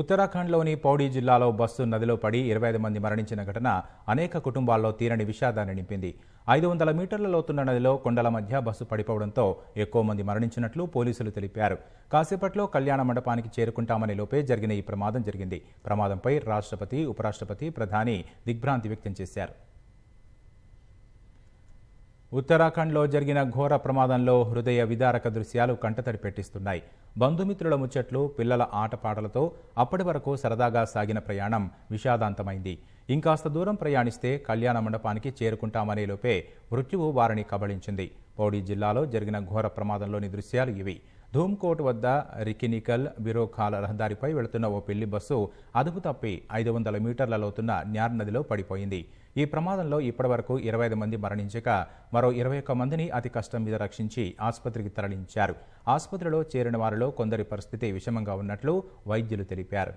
ఉత్తరాఖండ్లోని పౌడీ జిల్లాలో బస్సు నదిలో పడి ఇరవై ఐదు మంది మరణించిన ఘటన అనేక కుటుంబాల్లో తీరని విషాదాన్ని నింపింది ఐదు వందల మీటర్ల లోతున్న నదిలో కొండల మధ్య బస్సు పడిపోవడంతో ఎక్కువ మంది మరణించినట్లు పోలీసులు తెలిపారు కాసేపట్లో కళ్యాణ మండపానికి చేరుకుంటామనే లోపే జరిగిన ఈ ప్రమాదం జరిగింది ప్రమాదంపై రాష్ట్రపతి ఉపరాష్ట్రపతి ప్రధాని దిగ్భ్రాంతి వ్యక్తం చేశారు ఉత్తరాఖండ్లో జరిగిన ఘోర ప్రమాదంలో హృదయ విదారక దృశ్యాలు కంటతడి పెట్టిస్తున్నాయి బంధుమిత్రుల ముచ్చట్లు పిల్లల ఆటపాటలతో అప్పటి వరకు సరదాగా సాగిన ప్రయాణం విషాదాంతమైంది ఇంకాస్త దూరం ప్రయాణిస్తే కళ్యాణ మండపానికి చేరుకుంటామనే లోపే మృత్యువు వారిని కబళించింది పౌడీ జిల్లాలో జరిగిన ఘోర ప్రమాదంలోని దృశ్యాలు ఇవి ధూమ్కోట్ వద్ద రికినికల్ బిరోఖాల రహదారిపై వెళుతున్న ఓ పెళ్లి బస్సు అదుపు తప్పి ఐదు వందల మీటర్ల లోతున్న న్యార్ నదిలో పడిపోయింది ఈ ప్రమాదంలో ఇప్పటివరకు ఇరవై ఐదు మంది మరణించగా మరో ఇరవై ఒక్క మందిని అతి కష్టం మీద రక్షించి ఆసుపత్రికి తరలించారు ఆసుపత్రిలో చేరిన వారిలో కొందరి పరిస్థితి విషమంగా ఉన్నట్లు వైద్యులు తెలిపారు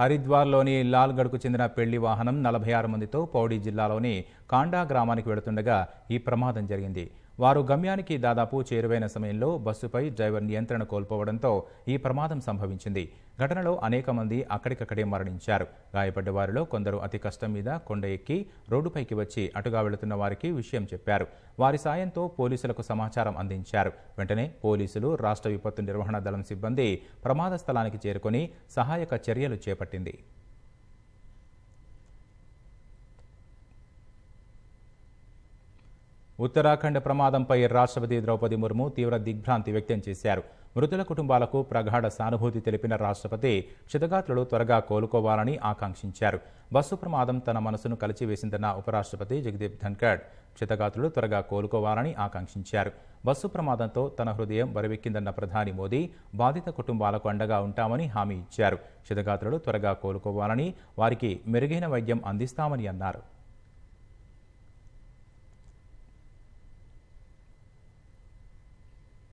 హరిద్వార్లోని లాల్గఢ్కు చెందిన పెళ్లి వాహనం నలభై ఆరు మందితో పౌడీ జిల్లాలోని కాండా గ్రామానికి వెళుతుండగా ఈ ప్రమాదం జరిగింది వారు గమ్యానికి దాదాపు చేరువైన సమయంలో బస్సుపై డ్రైవర్ నియంత్రణ కోల్పోవడంతో ఈ ప్రమాదం సంభవించింది ఘటనలో అనేక మంది అక్కడికక్కడే మరణించారు గాయపడ్డ వారిలో కొందరు అతి కష్టం మీద కొండ ఎక్కి రోడ్డుపైకి వచ్చి అటుగా వెళుతున్న వారికి విషయం చెప్పారు వారి సాయంతో పోలీసులకు సమాచారం అందించారు వెంటనే పోలీసులు రాష్ట్ర విపత్తు నిర్వహణ దళం సిబ్బంది ప్రమాద స్థలానికి చేరుకుని సహాయక చర్యలు చేపట్టింది ఉత్తరాఖండ్ ప్రమాదంపై రాష్ట్రపతి ద్రౌపది ముర్ము తీవ్ర దిగ్భ్రాంతి వ్యక్తం చేశారు మృతుల కుటుంబాలకు ప్రగాఢ సానుభూతి తెలిపిన రాష్ట్రపతి క్షతగాత్రులు త్వరగా కోలుకోవాలని ఆకాంక్షించారు బస్సు ప్రమాదం తన మనసును కలిచివేసిందన్న ఉపరాష్ట్రపతి జగదీప్ ధన్ఖడ్ క్షతగాత్రులు త్వరగా కోలుకోవాలని ఆకాంక్షించారు బస్సు ప్రమాదంతో తన హృదయం బరివెక్కిందన్న ప్రధాని మోదీ బాధిత కుటుంబాలకు అండగా ఉంటామని హామీ ఇచ్చారు క్షతగాత్రులు త్వరగా కోలుకోవాలని వారికి మెరుగైన వైద్యం అందిస్తామని అన్నారు